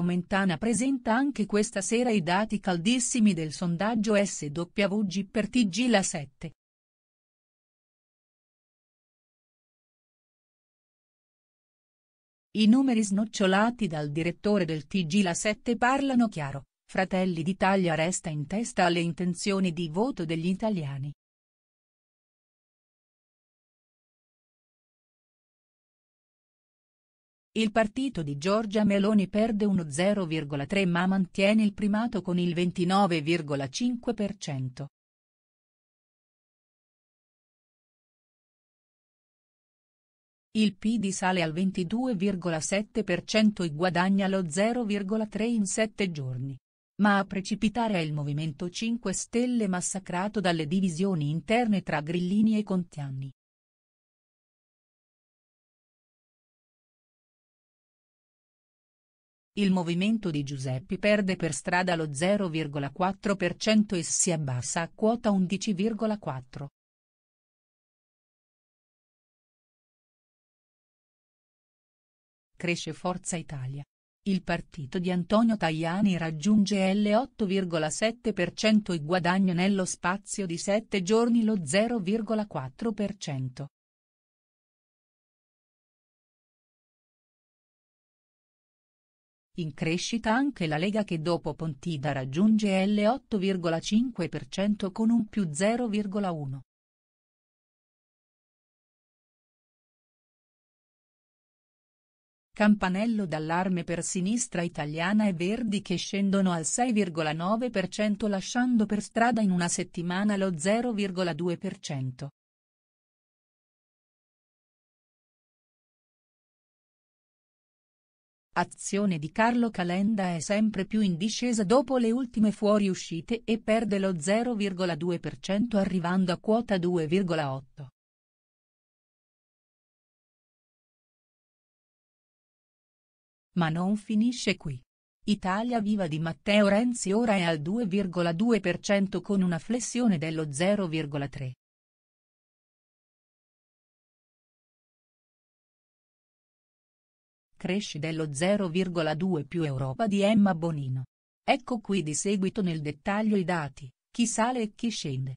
Comentana presenta anche questa sera i dati caldissimi del sondaggio SWG per TG La 7. I numeri snocciolati dal direttore del TG La 7 parlano chiaro, Fratelli d'Italia resta in testa alle intenzioni di voto degli italiani. Il partito di Giorgia Meloni perde uno 0,3 ma mantiene il primato con il 29,5%. Il PD sale al 22,7% e guadagna lo 0,3 in sette giorni. Ma a precipitare è il Movimento 5 Stelle massacrato dalle divisioni interne tra Grillini e Contianni. il movimento di Giuseppi perde per strada lo 0,4% e si abbassa a quota 11,4%. Cresce Forza Italia. Il partito di Antonio Tajani raggiunge l'8,7% e guadagna nello spazio di 7 giorni lo 0,4%. In crescita anche la Lega che dopo Pontida raggiunge l'8,5% con un più 0,1. Campanello d'allarme per sinistra italiana e Verdi che scendono al 6,9% lasciando per strada in una settimana lo 0,2%. azione di Carlo Calenda è sempre più in discesa dopo le ultime fuoriuscite e perde lo 0,2% arrivando a quota 2,8. Ma non finisce qui. Italia Viva di Matteo Renzi ora è al 2,2% con una flessione dello 0,3. cresce dello 0,2 più Europa di Emma Bonino. Ecco qui di seguito nel dettaglio i dati, chi sale e chi scende.